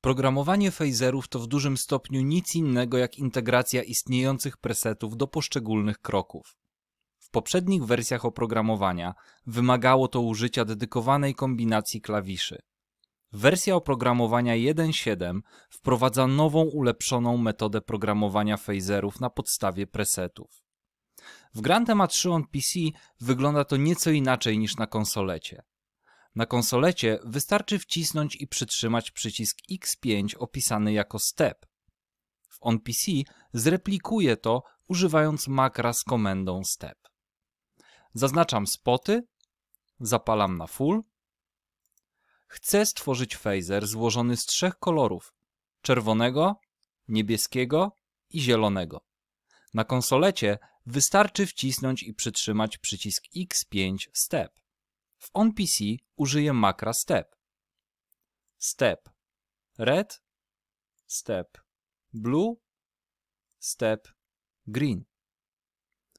Programowanie phaserów to w dużym stopniu nic innego jak integracja istniejących presetów do poszczególnych kroków. W poprzednich wersjach oprogramowania wymagało to użycia dedykowanej kombinacji klawiszy. Wersja oprogramowania 1.7 wprowadza nową, ulepszoną metodę programowania phaserów na podstawie presetów. W Gran Thema 3 on PC wygląda to nieco inaczej niż na konsolecie. Na konsolecie wystarczy wcisnąć i przytrzymać przycisk X5 opisany jako step. W OnPC zreplikuję to używając makra z komendą step. Zaznaczam spoty, zapalam na full. Chcę stworzyć phaser złożony z trzech kolorów: czerwonego, niebieskiego i zielonego. Na konsolecie wystarczy wcisnąć i przytrzymać przycisk X5 step. W OnPC użyję makra step. Step red, step blue, step green.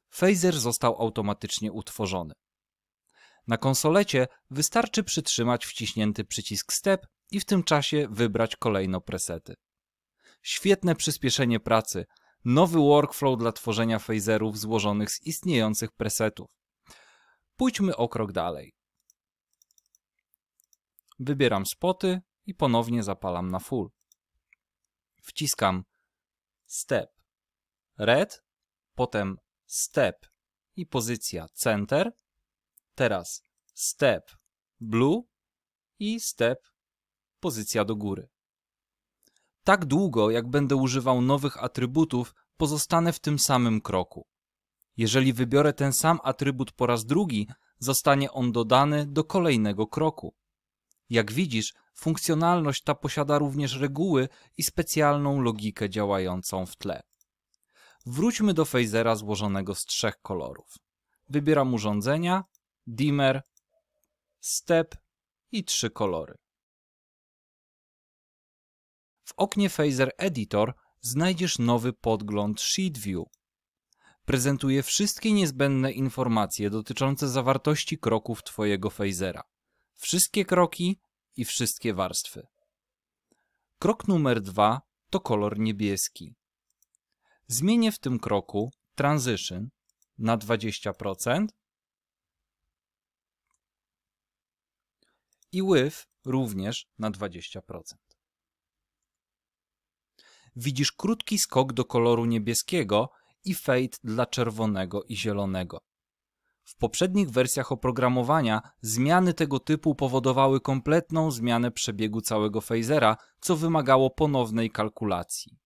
Phaser został automatycznie utworzony. Na konsolecie wystarczy przytrzymać wciśnięty przycisk step i w tym czasie wybrać kolejno presety. Świetne przyspieszenie pracy, nowy workflow dla tworzenia phaserów złożonych z istniejących presetów. Pójdźmy o krok dalej wybieram spoty i ponownie zapalam na full. Wciskam step red, potem step i pozycja center, teraz step blue i step pozycja do góry. Tak długo, jak będę używał nowych atrybutów, pozostanę w tym samym kroku. Jeżeli wybiorę ten sam atrybut po raz drugi, zostanie on dodany do kolejnego kroku. Jak widzisz, funkcjonalność ta posiada również reguły i specjalną logikę działającą w tle. Wróćmy do phasera złożonego z trzech kolorów. Wybieram urządzenia, dimmer, step i trzy kolory. W oknie Phaser Editor znajdziesz nowy podgląd Sheet View. Prezentuje wszystkie niezbędne informacje dotyczące zawartości kroków Twojego phasera. Wszystkie kroki i wszystkie warstwy. Krok numer dwa to kolor niebieski. Zmienię w tym kroku transition na 20% i ływ również na 20%. Widzisz krótki skok do koloru niebieskiego i fade dla czerwonego i zielonego. W poprzednich wersjach oprogramowania zmiany tego typu powodowały kompletną zmianę przebiegu całego phasera, co wymagało ponownej kalkulacji.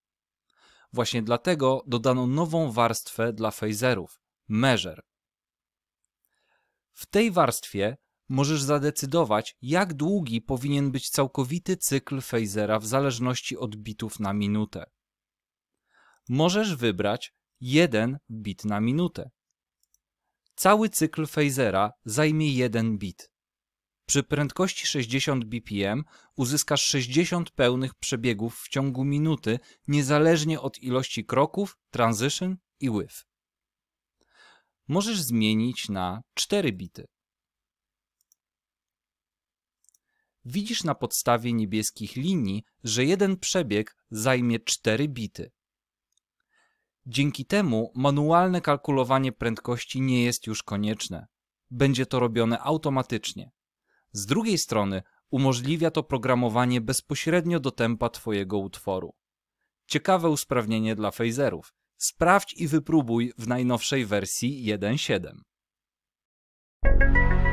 Właśnie dlatego dodano nową warstwę dla phaserów measure. W tej warstwie możesz zadecydować, jak długi powinien być całkowity cykl phasera w zależności od bitów na minutę. Możesz wybrać jeden bit na minutę Cały cykl phasera zajmie 1 bit. Przy prędkości 60 bpm uzyskasz 60 pełnych przebiegów w ciągu minuty, niezależnie od ilości kroków, transition i ływ. Możesz zmienić na 4 bity. Widzisz na podstawie niebieskich linii, że jeden przebieg zajmie 4 bity. Dzięki temu manualne kalkulowanie prędkości nie jest już konieczne. Będzie to robione automatycznie. Z drugiej strony umożliwia to programowanie bezpośrednio do tempa Twojego utworu. Ciekawe usprawnienie dla phaserów. Sprawdź i wypróbuj w najnowszej wersji 1.7.